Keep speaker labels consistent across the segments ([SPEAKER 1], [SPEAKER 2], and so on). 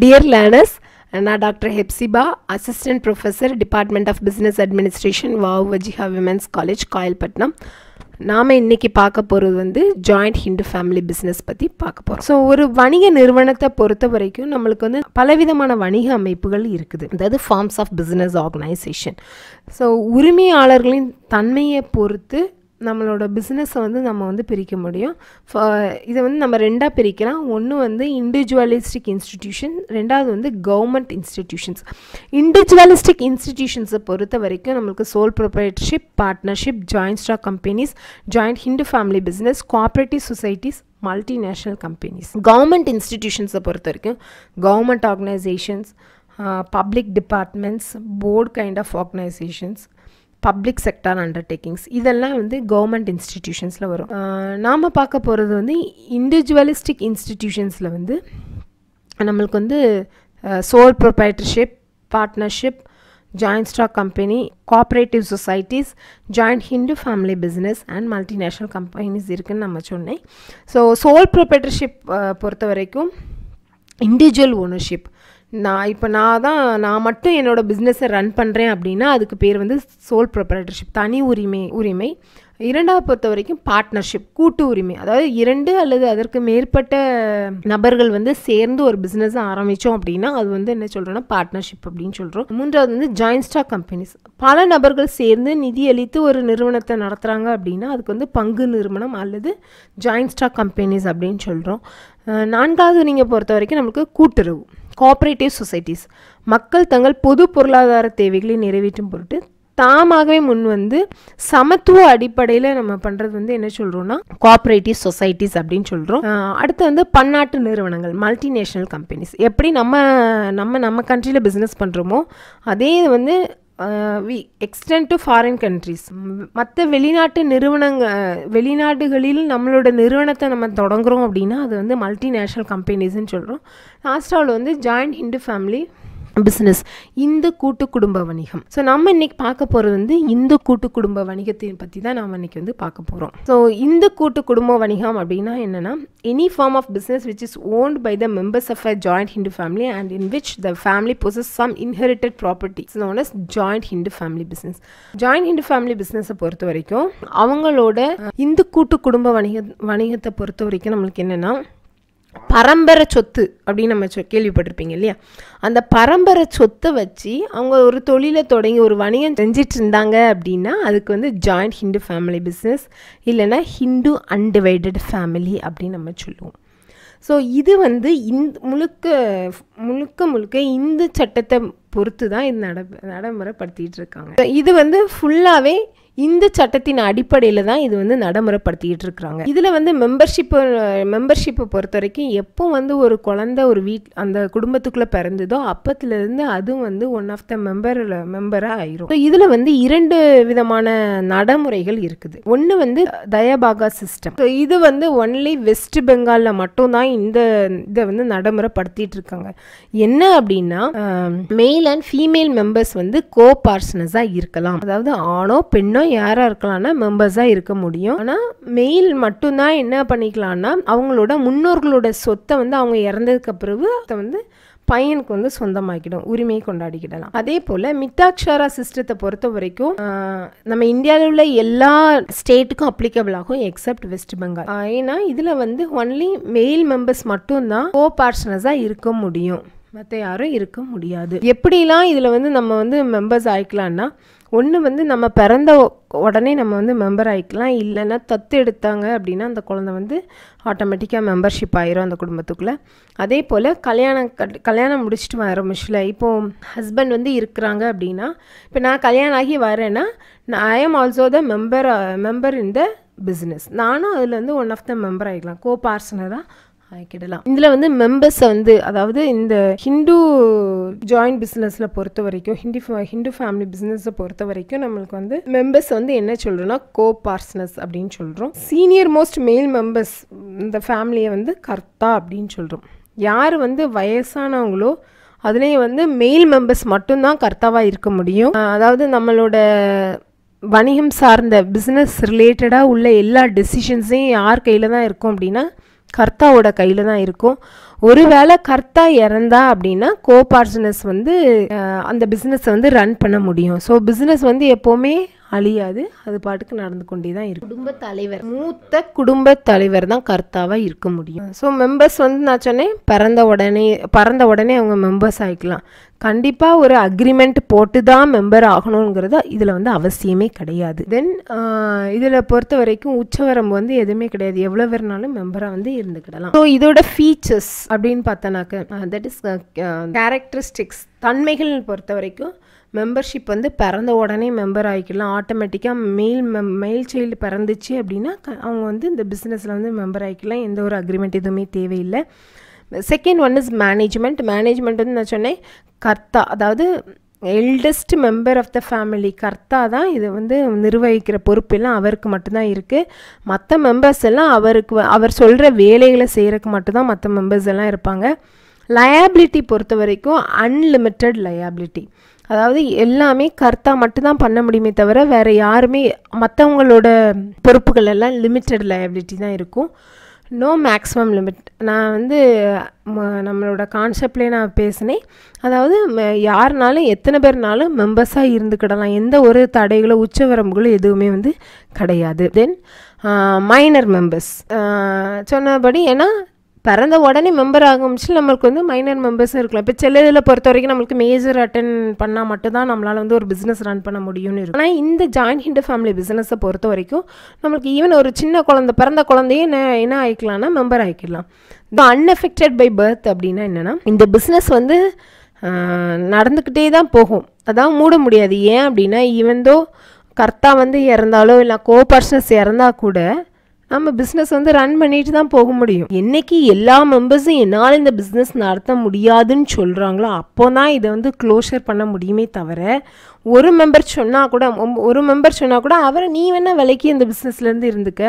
[SPEAKER 1] dear learners, நான் doctor Hephzibah assistant professor department of business administration Vavu Vajiha women's college Kayalpattinam நாம் இன்றைக்கி பார்க்க போகிறது வந்து ஜாயிண்ட் ஹிந்து ஃபேமிலி பிஸ்னஸ் பற்றி பார்க்க போகிறோம் ஸோ ஒரு வணிக நிறுவனத்தை பொறுத்த வரைக்கும் நம்மளுக்கு வந்து பலவிதமான வணிக அமைப்புகள் இருக்குது அதாவது forms of business organisation so உரிமையாளர்களின் தன்மையை பொறுத்து நம்மளோட பிஸ்னஸை வந்து நம்ம வந்து பிரிக்க முடியும் இதை வந்து நம்ம ரெண்டாக பிரிக்கலாம் ஒன்று வந்து இண்டிவிஜுவலிஸ்டிக் இன்ஸ்டிடியூஷன் ரெண்டாவது வந்து கவர்மெண்ட் இன்ஸ்டிடியூஷன்ஸ் இண்டிவிஜுவலிஸ்டிக் இன்ஸ்டிடியூஷன்ஸை பொறுத்த வரைக்கும் நம்மளுக்கு sole proprietorship partnership joint stock companies joint Hindu family business cooperative societies multinational companies government இன்ஸ்டிடியூஷன்ஸை பொறுத்த வரைக்கும் government organisations public departments board kind of organisations public sector undertakings இதெல்லாம் வந்து கவர்மெண்ட் இன்ஸ்டிடியூஷன்ஸில் வரும் நாம் பார்க்க போகிறது வந்து இண்டிவிஜுவலிஸ்டிக் இன்ஸ்டிடியூஷன்ஸில் வந்து நம்மளுக்கு வந்து sole proprietorship partnership joint stock company cooperative societies joint Hindu family business and multinational companies இருக்குதுன்னு நம்ம சொன்னேன் ஸோ சோல் ப்ரொப்ரைட்டர்ஷிப் பொறுத்த வரைக்கும் இண்டிவிஜுவல் ஓனர்ஷிப் நான் இப்போ நான் தான் நான் மட்டும் என்னோடய பிஸ்னஸை ரன் பண்ணுறேன் அப்படின்னா அதுக்கு பேர் வந்து சோல் ப்ரொப்ரேட்டர்ஷிப் தனி உரிமை உரிமை இரண்டாவது பொறுத்த வரைக்கும் பார்ட்னர்ஷிப் கூட்டு உரிமை அதாவது இரண்டு அல்லது அதற்கு மேற்பட்ட நபர்கள் வந்து சேர்ந்து ஒரு பிஸ்னஸ் ஆரம்பித்தோம் அப்படின்னா அது வந்து என்ன சொல்கிறோன்னா பார்ட்னர்ஷிப் அப்படின்னு சொல்கிறோம் மூன்றாவது வந்து ஜாயின் ஸ்டாக் கம்பெனிஸ் பல நபர்கள் சேர்ந்து நிதி அளித்து ஒரு நிறுவனத்தை நடத்துகிறாங்க அப்படின்னா அதுக்கு வந்து பங்கு நிறுவனம் அல்லது ஜாயின் ஸ்டாக் கம்பெனிஸ் அப்படின்னு சொல்கிறோம் நான்காவது நீங்கள் பொறுத்த வரைக்கும் நம்மளுக்கு கூட்டுறவு கோஆப்ரேட்டிவ் சொசைட்டிஸ் மக்கள் தங்கள் பொது பொருளாதார தேவைகளை நிறைவேற்றும் பொருட்டு தாமாகவே முன் வந்து சமத்துவ அடிப்படையில் நம்ம பண்ணுறது வந்து என்ன சொல்கிறோன்னா கோஆப்ரேட்டிவ் சொசைட்டிஸ் அப்படின்னு சொல்கிறோம் அடுத்து வந்து பன்னாட்டு நிறுவனங்கள் மல்டிநேஷ்னல் கம்பெனிஸ் எப்படி நம்ம நம்ம நம்ம கண்ட்ரியில் பிஸ்னஸ் பண்ணுறோமோ அதே வந்து we extend to foreign countries மற்ற வெளிநாட்டு நிறுவனங்க வெளிநாடுகளில் நம்மளோட நிறுவனத்தை நம்ம தொடங்குகிறோம் அப்படின்னா அது வந்து மல்டிநேஷ்னல் கம்பெனிஸ்ன்னு சொல்கிறோம் லாஸ்ட் ஆல் வந்து ஜாயிண்ட் ஹிந்து ஃபேமிலி பிஸ்னஸ் இந்து கூட்டு குடும்ப வணிகம் ஸோ நம்ம இன்னைக்கு பார்க்க போகிறது வந்து இந்து கூட்டு குடும்ப வணிகத்தை பற்றி தான் நாம் இன்னைக்கு வந்து பார்க்க போகிறோம் ஸோ இந்து கூட்டு குடும்ப வணிகம் அப்படின்னா என்னென்னா any form of business which is owned by the members of a joint Hindu family and in which the family possess some inherited property known as joint Hindu family business joint Hindu family பிஸ்னஸை பொறுத்த வரைக்கும் அவங்களோட இந்து கூட்டு குடும்ப வணிக வணிகத்தை பொறுத்த வரைக்கும் நம்மளுக்கு என்னென்னா பரம்பரை சொத்து அப்படின்னு நம்ம கேள்விப்பட்டிருப்பீங்க இல்லையா அந்த பரம்பரை சொத்தை வச்சு அவங்க ஒரு தொழிலை தொடங்கி ஒரு வணிகம் செஞ்சிட்டு இருந்தாங்க அப்படின்னா அதுக்கு வந்து ஜாயிண்ட் ஹிந்து ஃபேமிலி பிஸ்னஸ் இல்லைன்னா ஹிந்து அன்டிவைடட் ஃபேமிலி அப்படின்னு நம்ம சொல்லுவோம் ஸோ இது வந்து இந்த முழுக்க முழுக்க முழுக்க இந்து சட்டத்தை பொறுத்து தான் இது நட நடைமுறைப்படுத்திகிட்டு இருக்காங்க இது வந்து ஃபுல்லாகவே இந்த சட்டத்தின் அடிப்படையில் தான் இது வந்து நடைமுறைப்படுத்திக்கிட்டு இருக்கிறாங்க இதில் வந்து மெம்பர்ஷிப்பு மெம்பர்ஷிப்பை பொறுத்த வரைக்கும் எப்போ வந்து ஒரு குழந்த ஒரு வீட் அந்த குடும்பத்துக்குள்ளே பிறந்ததோ அப்பத்துலேருந்து அதுவும் வந்து ஒன் ஆஃப் த மெம்பரில் மெம்பராக ஆயிரும் இதில் வந்து இரண்டு விதமான நடைமுறைகள் இருக்குது ஒன்று வந்து தயாபாகா சிஸ்டம் ஸோ இது வந்து ஒன்லி வெஸ்ட் பெங்காலில் மட்டும்தான் இந்த இதை வந்து நடைமுறைப்படுத்திட்டு இருக்காங்க என்ன அப்படின்னா மேல் அண்ட் ஃபீமேல் மெம்பர்ஸ் வந்து கோ பார்சனஸாக இருக்கலாம் அதாவது ஆணோ பெண்ணோ அப்படின்னா யாராக இருக்கலாம்னா மெம்பர்ஸாக இருக்க முடியும் ஆனால் மெயில் மட்டும்தான் என்ன பண்ணிக்கலாம்னா அவங்களோட முன்னோர்களோட சொத்தை வந்து அவங்க இறந்ததுக்கு பிறகு அதை வந்து பையனுக்கு வந்து சொந்தமாக்கிடும் உரிமையை கொண்டாடிக்கிடலாம் அதே போல் மித்தாக்ஷாரா சிஸ்டத்தை பொறுத்த வரைக்கும் நம்ம இந்தியாவில் உள்ள எல்லா ஸ்டேட்டுக்கும் அப்ளிகபிள் ஆகும் எக்ஸப்ட் வெஸ்ட் பெங்கால் ஏன்னா இதில் வந்து ஒன்லி மெயில் மெம்பர்ஸ் மட்டும்தான் கோ பார்ஷனஸாக இருக்க முடியும் மற்ற யாரும் இருக்க முடியாது எப்படிலாம் இதில் வந்து நம்ம வந்து மெம்பர்ஸ் ஆயிக்கலாம்னா ஒன்று வந்து நம்ம பிறந்த உடனே நம்ம வந்து மெம்பர் ஆகிக்கலாம் இல்லைன்னா தத்து எடுத்தாங்க அப்படின்னா அந்த குழந்தை வந்து ஆட்டோமேட்டிக்காக மெம்பர்ஷிப் ஆயிரும் அந்த குடும்பத்துக்குள்ளே அதே போல் கல்யாணம் கல்யாணம் முடிச்சுட்டு வர மிஷில் இப்போது ஹஸ்பண்ட் வந்து இருக்கிறாங்க அப்படின்னா இப்போ நான் கல்யாணம் ஆகி வரேன்னா I am also the member member in the business நானும் அதில் வந்து ஒன் ஆஃப் த மெம்பர் ஆகிக்கலாம் கோ பார்சனராக ஆக்கிடலாம் இதில் வந்து மெம்பர்ஸை வந்து அதாவது இந்த ஹிந்து ஜாயிண்ட் பிஸ்னஸில் பொறுத்த வரைக்கும் ஹிந்தி ஹிந்து ஃபேமிலி பிஸ்னஸை பொறுத்த வரைக்கும் நம்மளுக்கு வந்து மெம்பர்ஸ் வந்து என்ன சொல்கிறோன்னா கோ பார்ஸ்னஸ் அப்படின்னு சொல்கிறோம் சீனியர் மோஸ்ட் மெயில் மெம்பர்ஸ் இந்த ஃபேமிலியை வந்து கர்த்தா அப்படின்னு சொல்கிறோம் யார் வந்து வயசானவங்களோ அதுலேயும் வந்து மெயில் மெம்பர்ஸ் மட்டும்தான் கர்த்தாவாக இருக்க முடியும் அதாவது நம்மளோட வணிகம் சார்ந்த பிஸ்னஸ் ரிலேட்டடாக உள்ள எல்லா டெசிஷன்ஸையும் யார் கையில் தான் இருக்கும் அப்படின்னா கர்த்தாவோட கையில் தான் இருக்கும் ஒருவேளை கர்த்தா இறந்தா அப்படின்னா கோபார்ஜினஸ் வந்து அந்த பிஸ்னஸை வந்து ரன் பண்ண முடியும் ஸோ பிஸ்னஸ் வந்து எப்போவுமே அழியாது அது பாட்டுக்கு நடந்து கொண்டே தான் இருக்கும் குடும்ப தலைவர் மூத்த குடும்ப தலைவர் தான் கர்த்தாவாக இருக்க முடியும் ஸோ மெம்பர்ஸ் வந்து நான் சொன்னேன் பிறந்த உடனே பறந்த உடனே அவங்க மெம்பர்ஸ் ஆகிக்கலாம் கண்டிப்பாக ஒரு அக்ரிமெண்ட் போட்டு தான் மெம்பர் ஆகணுங்கிறது இதில் வந்து அவசியமே கிடையாது தென் இதில் பொறுத்த வரைக்கும் உச்சவரம்பு வந்து எதுவுமே கிடையாது எவ்வளோ வேறுனாலும் மெம்பராக வந்து இருந்துக்கிடலாம் ஸோ இதோட ஃபீச்சர்ஸ் அப்படின்னு பார்த்தோன்னாக்க தட் இஸ் கேரக்டரிஸ்டிக்ஸ் தன்மைகள் பொறுத்த வரைக்கும் மெம்பர்ஷிப் வந்து பிறந்த உடனே மெம்பர் ஆகிக்கலாம் ஆட்டோமேட்டிக்காக மெயில் மெம் மெயில் சைல்டு பிறந்துச்சு அப்படின்னா அவங்க வந்து இந்த பிஸ்னஸில் வந்து மெம்பர் ஆகிக்கலாம் எந்த ஒரு அக்ரிமெண்ட் எதுவுமே தேவையில்லை second one is management management வந்து நான் சொன்னேன் கர்த்தா அதாவது eldest member of the family karta தான் இதை வந்து நிர்வகிக்கிற பொறுப்பெல்லாம் அவருக்கு மட்டும்தான் இருக்குது மற்ற மெம்பர்ஸ் எல்லாம் அவருக்கு அவர் சொல்கிற வேலைகளை செய்கிறதுக்கு மட்டும்தான் மற்ற மெம்பர்ஸ் எல்லாம் இருப்பாங்க லயபிலிட்டி பொறுத்த வரைக்கும் அன்லிமிட்டட் லயபிலிட்டி அதாவது எல்லாமே கர்த்தா மட்டும்தான் பண்ண முடியுமே தவிர வேறு யாருமே மற்றவங்களோட பொறுப்புகள் எல்லாம் லிமிட்டட் லயபிலிட்டி தான் இருக்கும் நோ மேக்ஸிமம் லிமிட் நான் வந்து நம்மளோட கான்செப்ட்லேயே நான் பேசினேன் அதாவது யாருனாலும் எத்தனை பேர்னாலும் மெம்பர்ஸாக இருந்துக்கிடலாம் எந்த ஒரு தடைகளோ உச்சவரம்புகளோ எதுவுமே வந்து கிடையாது தென் மைனர் மெம்பர்ஸ் சொன்னபடி ஏன்னா பிறந்த உடனே மெம்பர் ஆகும்ச்சு நம்மளுக்கு வந்து மைனர் மெம்பர்ஸும் இருக்கலாம் இப்போ சில இதில் பொறுத்த வரைக்கும் நம்மளுக்கு மேஜர் அட்டன் பண்ணால் மட்டும்தான் நம்மளால் வந்து ஒரு பிஸ்னஸ் ரன் பண்ண முடியும்னு இருக்கும் ஆனால் இந்த ஜாயின் ஹிண்டு ஃபேமிலி பிஸ்னஸை பொறுத்த வரைக்கும் நம்மளுக்கு ஈவன் ஒரு சின்ன குழந்தை பிறந்த குழந்தையே என்ன என்ன ஆகிக்கலாம்னா மெம்பர் ஆகிக்கலாம் த அன்எஃபெக்டட் பை பர்த் அப்படின்னா என்னென்னா இந்த பிஸ்னஸ் வந்து நடந்துக்கிட்டே தான் போகும் அதான் மூட முடியாது ஏன் அப்படின்னா ஈவன் தோ கர்த்தா வந்து இறந்தாலோ இல்லை கோபர்ஷனஸ் இறந்தால் கூட நம்ம பிஸ்னஸ் வந்து ரன் பண்ணிட்டு தான் போக முடியும் என்னைக்கு எல்லா மெம்பர்ஸும் என்னால் இந்த பிஸ்னஸ் நடத்த முடியாதுன்னு சொல்கிறாங்களோ அப்போ தான் இதை வந்து க்ளோஷர் பண்ண முடியுமே தவிர ஒரு மெம்பர் சொன்னால் கூட ஒரு மெம்பர் சொன்னால் கூட அவரை நீ வேணால் விலைக்கு இந்த பிஸ்னஸ்லேருந்து இருந்துக்க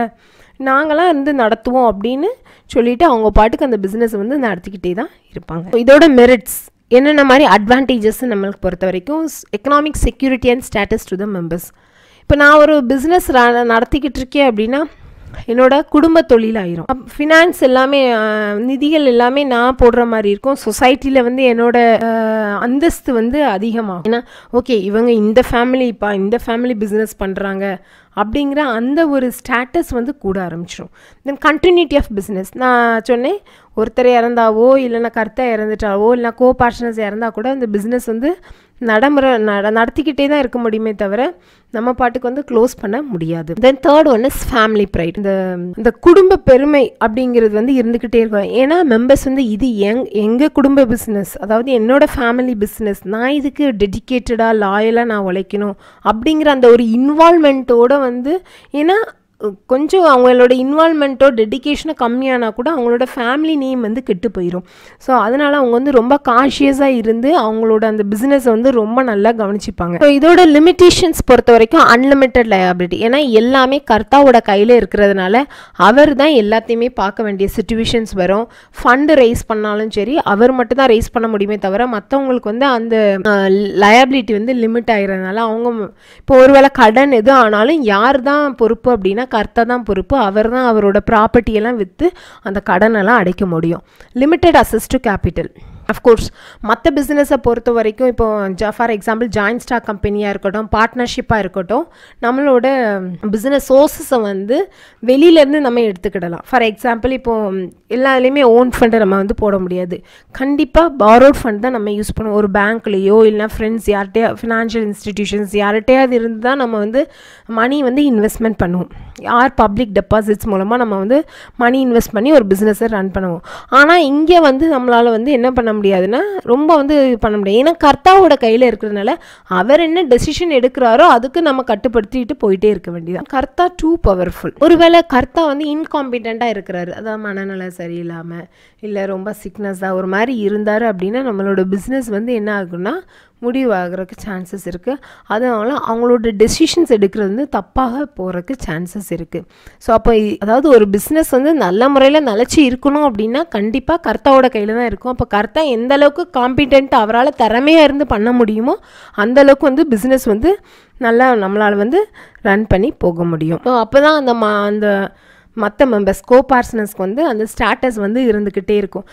[SPEAKER 1] நாங்களாம் இருந்து நடத்துவோம் அப்படின்னு சொல்லிவிட்டு அவங்க பாட்டுக்கு அந்த பிஸ்னஸ் வந்து நடத்திக்கிட்டே தான் இருப்பாங்க இதோட மெரிட்ஸ் என்னென்ன மாதிரி அட்வான்டேஜஸ் நம்மளுக்கு பொறுத்த வரைக்கும் economic security and status to the members இப்போ நான் ஒரு பிஸ்னஸ் நடத்திக்கிட்டு இருக்கேன் அப்படின்னா என்னோட குடும்ப தொழில் ஆயிரும் ஃபினான்ஸ் எல்லாமே நிதிகள் எல்லாமே நான் போடுற மாதிரி இருக்கும் சொசைட்டியில் வந்து என்னோட அந்தஸ்து வந்து அதிகமாகும் ஏன்னா ஓகே இவங்க இந்த ஃபேமிலி இப்போ இந்த ஃபேமிலி பிஸ்னஸ் பண்ணுறாங்க அப்படிங்கிற அந்த ஒரு ஸ்டேட்டஸ் வந்து கூட ஆரம்பிச்சிடும் தென் கண்டினியூட்டி ஆஃப் பிஸ்னஸ் நான் சொன்னேன் ஒருத்தர் இறந்தாவோ இல்லைன்னா கருத்தாக இறந்துட்டாவோ இல்லைனா கோ பார்ட்னர்ஸ் இறந்தால் கூட அந்த பிஸ்னஸ் வந்து நடைமுறை நட நடத்திக்கிட்டே தான் இருக்க முடியுமே தவிர நம்ம பாட்டுக்கு வந்து க்ளோஸ் பண்ண முடியாது then third one is family pride இந்த இந்த குடும்ப பெருமை அப்படிங்கிறது வந்து இருந்துக்கிட்டே இருக்கும் ஏன்னா மெம்பர்ஸ் வந்து இது எங் எங்கள் குடும்ப பிஸ்னஸ் அதாவது என்னோட ஃபேமிலி பிஸ்னஸ் நான் இதுக்கு டெடிக்கேட்டடாக லாயலாக நான் உழைக்கணும் அப்படிங்கிற அந்த ஒரு இன்வால்மெண்ட்டோடு வந்து ஏன்னா கொஞ்சம் அவங்களோட இன்வால்மெண்ட்டோ டெடிக்கேஷனோ கம்மியானா கூட அவங்களோட ஃபேமிலி நேம் வந்து கெட்டு போயிடும் ஸோ அதனால் அவங்க வந்து ரொம்ப காஷியஸாக இருந்து அவங்களோட அந்த பிஸ்னஸை வந்து ரொம்ப நல்லா கவனிச்சுப்பாங்க ஸோ இதோட லிமிட்டேஷன்ஸ் பொறுத்த வரைக்கும் அன்லிமிட்டட் லயபிலிட்டி ஏன்னா எல்லாமே கர்த்தாவோட கையில் இருக்கிறதுனால அவர் தான் எல்லாத்தையுமே பார்க்க வேண்டிய சுச்சுவேஷன்ஸ் வரும் ஃபண்டு ரைஸ் பண்ணாலும் சரி அவர் மட்டும் தான் ரைஸ் பண்ண முடியுமே தவிர மற்றவங்களுக்கு வந்து அந்த லயபிலிட்டி வந்து லிமிட் ஆகிறதுனால அவங்க இப்போ ஒருவேளை கடன் எதுவும் ஆனாலும் யார் தான் பொறுப்பு அப்படின்னா கர்த்தா தான் பொறுப்பு அவர் தான் அவரோட ப்ராப்பர்ட்டியெல்லாம் விற்று அந்த கடனெல்லாம் அடைக்க முடியும் limited access to capital of course மற்ற பிஸ்னஸை பொறுத்த வரைக்கும் இப்போ ஜா ஃபார் எக்ஸாம்பிள் ஜாயின்ட் ஸ்டாக் கம்பெனியாக இருக்கட்டும் பார்ட்னர்ஷிப்பாக இருக்கட்டும் நம்மளோட பிஸ்னஸ் சோர்ஸஸை வந்து வெளியிலேருந்து நம்ம எடுத்துக்கிடலாம் ஃபார் எக்ஸாம்பிள் இப்போது எல்லாத்துலேயுமே ஓன் ஃபண்டை நம்ம வந்து போட முடியாது கண்டிப்பாக பாரோட் ஃபண்ட் தான் நம்ம யூஸ் பண்ணுவோம் ஒரு பேங்க்லேயோ இல்லைனா ஃப்ரெண்ட்ஸ் யார்கிட்டையா ஃபினான்ஷியல் இன்ஸ்டிடியூஷன்ஸ் யார்கிட்டையாவது இருந்து தான் நம்ம வந்து மணி வந்து இன்வெஸ்ட்மெண்ட் பண்ணுவோம் ஆர் பப்ளிக் டெபாசிட்ஸ் மூலமாக நம்ம வந்து மணி இன்வெஸ்ட் பண்ணி ஒரு பிஸ்னஸை ரன் பண்ணுவோம் ஆனால் இங்கே வந்து நம்மளால் வந்து என்ன பண்ண முடியாதுன்னா ரொம்ப வந்து பண்ண முடியாது ஏன்னா கர்த்தாவோட கையில் இருக்கிறதுனால அவர் என்ன டெசிஷன் எடுக்கிறாரோ அதுக்கு நம்ம கட்டுப்படுத்திட்டு போயிட்டே இருக்க வேண்டியதான் கர்த்தா டூ பவர்ஃபுல் ஒருவேளை கர்த்தா வந்து இன்காம்பிடண்ட்டாக இருக்கிறாரு அதான் மனநலம் சரியில்லாமல் இல்லை ரொம்ப சிக்னஸாக ஒரு மாதிரி இருந்தார் அப்படின்னா நம்மளோட பிஸ்னஸ் வந்து என்ன ஆகுன்னா முடிவாகிறதுக்கு சான்சஸ் இருக்குது அதனால் அவங்களோட டெசிஷன்ஸ் எடுக்கிறது வந்து தப்பாக போகிறதுக்கு சான்சஸ் இருக்குது ஸோ அப்போ அதாவது ஒரு பிஸ்னஸ் வந்து நல்ல முறையில் நிலச்சி இருக்கணும் அப்படின்னா கண்டிப்பாக கர்த்தாவோட கையில் தான் இருக்கும் அப்போ கர்த்தா எந்த அளவுக்கு காம்பிடென்ட் அவரால் திறமையாக இருந்து பண்ண முடியுமோ அந்தளவுக்கு வந்து பிஸ்னஸ் வந்து நல்லா நம்மளால் வந்து ரன் பண்ணி போக முடியும் ஸோ அப்போ தான் அந்த மா அந்த மற்ற மெம்பர்ஸ் கோ பார்ட்னர்ஸ்க்கு வந்து அந்த ஸ்டாட்டஸ் வந்து இருந்துக்கிட்டே இருக்கும்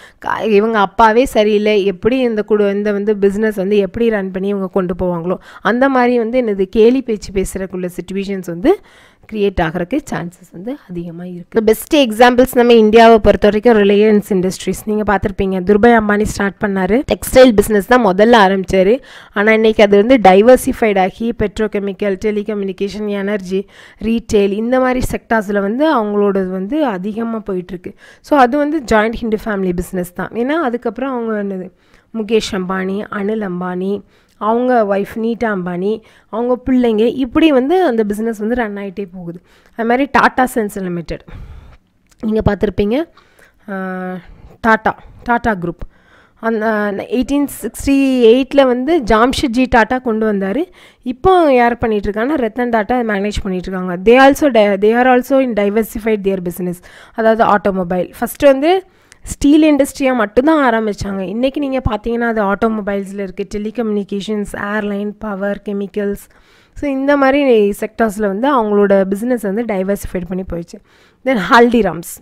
[SPEAKER 1] இவங்க அப்பாவே சரியில்லை எப்படி இந்த குடு இந்த வந்து பிஸ்னஸ் வந்து எப்படி ரன் பண்ணி இவங்க கொண்டு போவாங்களோ அந்த மாதிரி வந்து என்னது கேலி பேச்சு பேசுகிறக்குள்ள சுச்சுவேஷன்ஸ் வந்து க்ரியேட் ஆகிறதுக்கு சான்சஸ் வந்து அதிகமாக இருக்குது பெஸ்ட் எக்ஸாம்பிள்ஸ் நம்ம இந்தியாவை பொறுத்த வரைக்கும் ரிலையன்ஸ் இண்டஸ்ட்ரீஸ் நீங்கள் பார்த்துருப்பீங்க துர்பாய் அம்பானி ஸ்டார்ட் பண்ணார் டெக்ஸ்டைல் பிஸ்னஸ் தான் முதல்ல ஆரம்பித்தார் ஆனால் இன்றைக்கி அது வந்து டைவர்சிஃபைட் ஆகி petrochemical telecommunication energy retail இந்த மாதிரி செக்டார்ஸில் வந்து அவங்களோடது வந்து அதிகமாக போயிட்டுருக்கு ஸோ அது வந்து ஜாயிண்ட் ஹிண்டு ஃபேமிலி பிஸ்னஸ் தான் ஏன்னா அதுக்கப்புறம் அவங்க என்னது முகேஷ் அம்பானி அனில் அம்பானி அவங்க ஒய்ஃப் நீட்டா அம்பானி அவங்க பிள்ளைங்க இப்படி வந்து அந்த பிஸ்னஸ் வந்து ரன் ஆகிட்டே போகுது அது மாதிரி டாட்டா சென்ஸ் லிமிடெட் நீங்கள் பார்த்துருப்பீங்க டாட்டா டாட்டா குரூப் அந்த எயிட்டீன் சிக்ஸ்டி எயிட்டில் வந்து ஜாம்ஷெட்ஜி டாட்டா கொண்டு வந்தார் இப்போ யார் பண்ணிகிட்ருக்காங்கன்னா ரத்தன் டாட்டா மேனேஜ் பண்ணிகிட்ருக்காங்க they also day they are also in diversified their business அதாவது ஆட்டோமொபைல் ஃபஸ்ட்டு வந்து ஸ்டீல் இண்டஸ்ட்ரியாக மட்டும்தான் ஆரம்பித்தாங்க இன்றைக்கி நீங்கள் பார்த்தீங்கன்னா அது ஆட்டோமொபைல்ஸில் இருக்குது telecommunications airline power chemicals so இந்த மாதிரி செக்டார்ஸில் வந்து அவங்களோட பிஸ்னஸ் வந்து டைவர்சிஃபைட் பண்ணி போயிடுச்சு தென் ஹல்திராம்ஸ்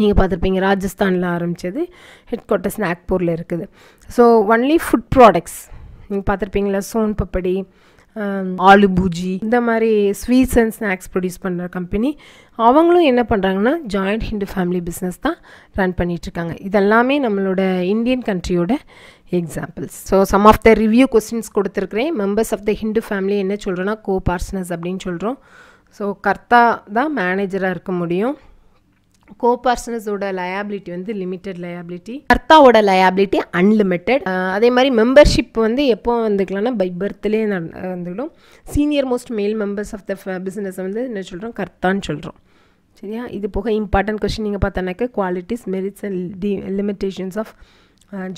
[SPEAKER 1] நீங்கள் பார்த்துருப்பீங்க ராஜஸ்தானில் ஆரம்பித்தது ஹெட் குவார்ட்டர்ஸ் நாக்பூரில் இருக்குது ஸோ ஒன்லி ஃபுட் ப்ராடக்ட்ஸ் நீங்கள் பார்த்துருப்பீங்களா சோன் பப்படி ஆலு பூஜி இந்த மாதிரி ஸ்வீட்ஸ் அண்ட் ஸ்நாக்ஸ் ப்ரொடியூஸ் பண்ணுற கம்பெனி அவங்களும் என்ன பண்ணுறாங்கன்னா ஜாயிண்ட் ஹிண்டு ஃபேமிலி பிஸ்னஸ் தான் ரன் பண்ணிகிட்ருக்காங்க இதெல்லாமே நம்மளோட இந்தியன் கண்ட்ரியோட examples so some of the review questions கொடுத்துருக்குறேன் members of the Hindu family என்ன சொல்கிறோன்னா கோ பார்சனஸ் அப்படின்னு சொல்கிறோம் ஸோ கர்த்தா தான் மேனேஜராக இருக்க முடியும் கோபார்சனஸோட லயபிலிட்டி வந்து லிமிட்டட் லயபிலிட்டி கர்த்தாவோட லயபிலிட்டி அன்லிமிட்டெட் அதே மாதிரி மெம்பர்ஷிப் வந்து எப்போ வந்துக்கலாம்னா பை பர்த்லேயே வந்துடும் senior most male members of the business வந்து என்ன சொல்கிறோம் கர்த்தான்னு சொல்கிறோம் சரியா இது போக இம்பார்ட்டன்ட் கொஷின் நீங்கள் பார்த்தோன்னாக்க qualities merits and the limitations of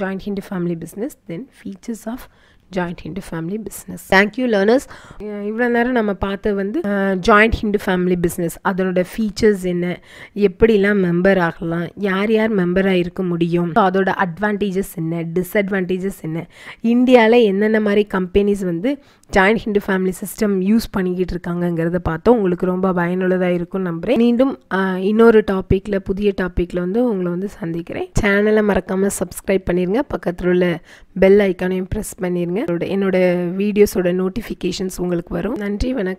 [SPEAKER 1] joint Hindu family business then features of joint Hindu family business thank you learners இவ்வளோ நேரம் நம்ம பார்த்து வந்து ஜாயிண்ட் ஹிண்டு ஃபேமிலி பிஸ்னஸ் அதனோட ஃபீச்சர்ஸ் என்ன எப்படிலாம் மெம்பர் ஆகலாம் யார் யார் மெம்பராக இருக்க முடியும் அதோட அட்வான்டேஜஸ் என்ன டிஸ்அட்வான்டேஜஸ் என்ன இந்தியாவில் என்னென்ன மாதிரி கம்பெனிஸ் வந்து joint Hindu family system use பண்ணிக்கிட்டு இருக்காங்கங்கிறத பார்த்தோம் உங்களுக்கு ரொம்ப பயனுள்ளதாக இருக்கும் நம்புகிறேன் மீண்டும் இன்னொரு டாப்பிக்கில் புதிய டாப்பிக்கில் வந்து உங்களை வந்து சந்திக்கிறேன் சேனலை மறக்காமல் சப்ஸ்கிரைப் பண்ணிடுங்க பக்கத்தில் உள்ள பெல் ஐக்கானையும் ப்ரெஸ் பண்ணிடுங்க என்னோட வீடியோஸோட நோட்டிஃபிகேஷன்ஸ் உங்களுக்கு வரும் நன்றி வணக்கம்